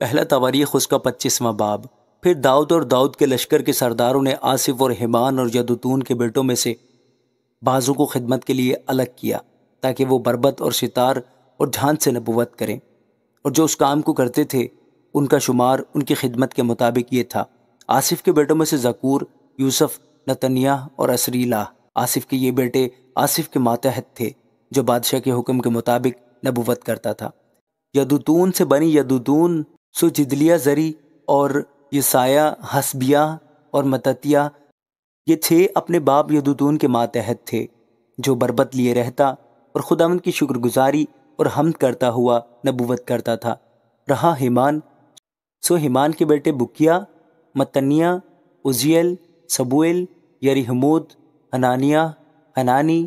पहला तवारीख उसका पच्चीसवा बाब फिर दाऊद और दाऊद के लश्कर के सरदारों ने आसिफ और हिमान और जदतून के बेटों में से बाजू को खिदमत के लिए अलग किया ताकि वो बरबत और सितार और झांझ से नबूत करें और जो उस काम को करते थे उनका शुमार उनकी खिदमत के मुताबिक ये था आसिफ के बेटों में से जकूर यूसुफ नतनिया और असरीला आसिफ के ये बेटे आसिफ के मातहत थे जो बादशाह के हुक्म के मुताबिक नबूत करता था यदुतून से बनी यदुतून सो जिदलिया ज़री और यसाया हसबिया और मततिया ये छः अपने बाप यदुतून के मातहत थे जो बरबत लिए रहता और खुदावंद की शुक्रगुजारी और हमद करता हुआ नबूवत करता था रहा हिमान सो हिमान के बेटे बुकिया मतनिया उजियल सबुएल यरिहमूद हनानिया हनानी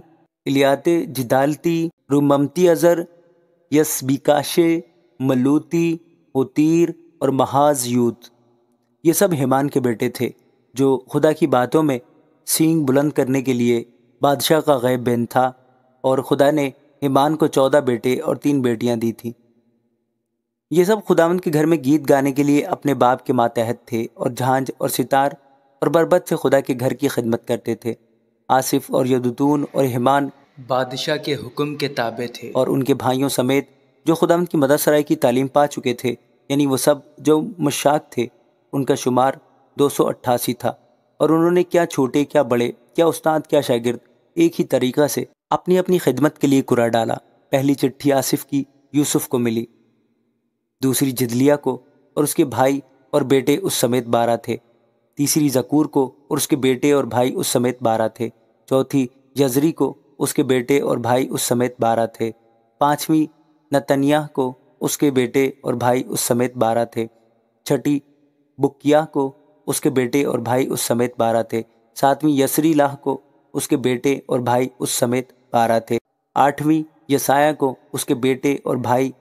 इलियात जिदालती रुममती अज़र यसबिकाशे मलूती उतीर और महाज यूथ ये सब हेमान के बेटे थे जो खुदा की बातों में सींग बुलंद करने के लिए बादशाह का गैब बहन था और खुदा ने हेमान को चौदह बेटे और तीन बेटियां दी थीं ये सब खुदावन के घर में गीत गाने के लिए अपने बाप के मातहत थे और झांझ और सितार और बरबत से खुदा के घर की खिदमत करते थे आसिफ और यदुतून और हेमान बादशाह के हुक्म के ताबे थे और उनके भाइयों समेत जो ख़ुदा की मदरसराय की तालीम पा चुके थे यानी वो सब जो मशाक थे उनका शुमार दो था और उन्होंने क्या छोटे क्या बड़े क्या उस्ताद क्या शागिर्द एक ही तरीक़ा से अपनी अपनी खिदमत के लिए कुरा डाला पहली चिट्ठी आसिफ की यूसुफ को मिली दूसरी जिदलिया को और उसके भाई और बेटे उस समेत बारह थे तीसरी जकूर को और उसके बेटे और भाई उस समेत बारह थे चौथी यजरी को उसके बेटे और भाई उस समेत बारह थे पाँचवीं नतनिया को उसके बेटे और भाई उस समेत बारह थे छठी बुकिया को उसके बेटे और भाई उस समेत बारह थे सातवीं यसरी लाह को उसके बेटे और भाई उस समेत बारह थे आठवीं यसाया को उसके बेटे और भाई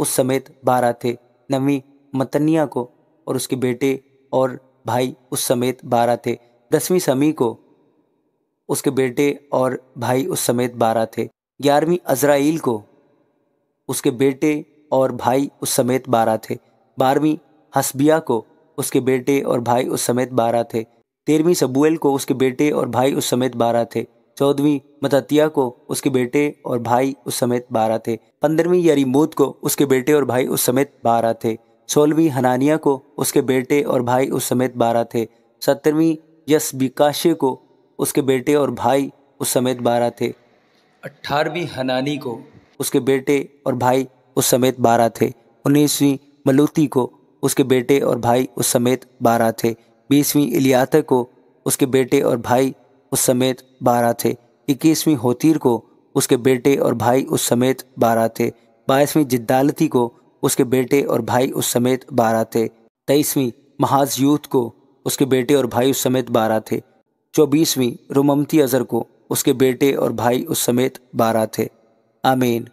उस समेत बारह थे नवीं मतनिया को और उसके बेटे और भाई उस समेत बारह थे दसवीं समी को उसके बेटे और भाई उस समेत बारह थे ग्यारहवीं अजराइल को उसके बेटे और भाई उस समेत बारह थे बारहवीं हसबिया को उसके बेटे और भाई उस समेत बारह थे तेरहवीं सबुएल को उसके बेटे और भाई उस समेत बारह थे चौदहवीं मततिया को उसके बेटे और भाई उस समेत बारह थे पंद्रहवीं यरीमूत को उसके बेटे और भाई उस समेत बारह थे सोलहवीं हनानिया को उसके बेटे और भाई उस समेत बारह थे सत्तरवीं यसबिकाशे को उसके बेटे और भाई उस समेत बारह थे अट्ठारहवीं हनानी को उसके बेटे और भाई उस समेत बारह थे उन्नीसवीं मलूती को उसके बेटे और भाई उस समेत बारह थे बीसवीं इलियात को उसके बेटे और भाई उस समेत बारह थे इक्कीसवीं होतीर को उसके बेटे और भाई उस समेत बारह थे बाईसवीं जिद्दालती को उसके बेटे और भाई उस समेत बारह थे तेईसवीं महाज यूथ को उसके बेटे और भाई उस समेत बारह थे चौबीसवीं रुममती अजहर को उसके बेटे और भाई उस समेत बारह थे আমিন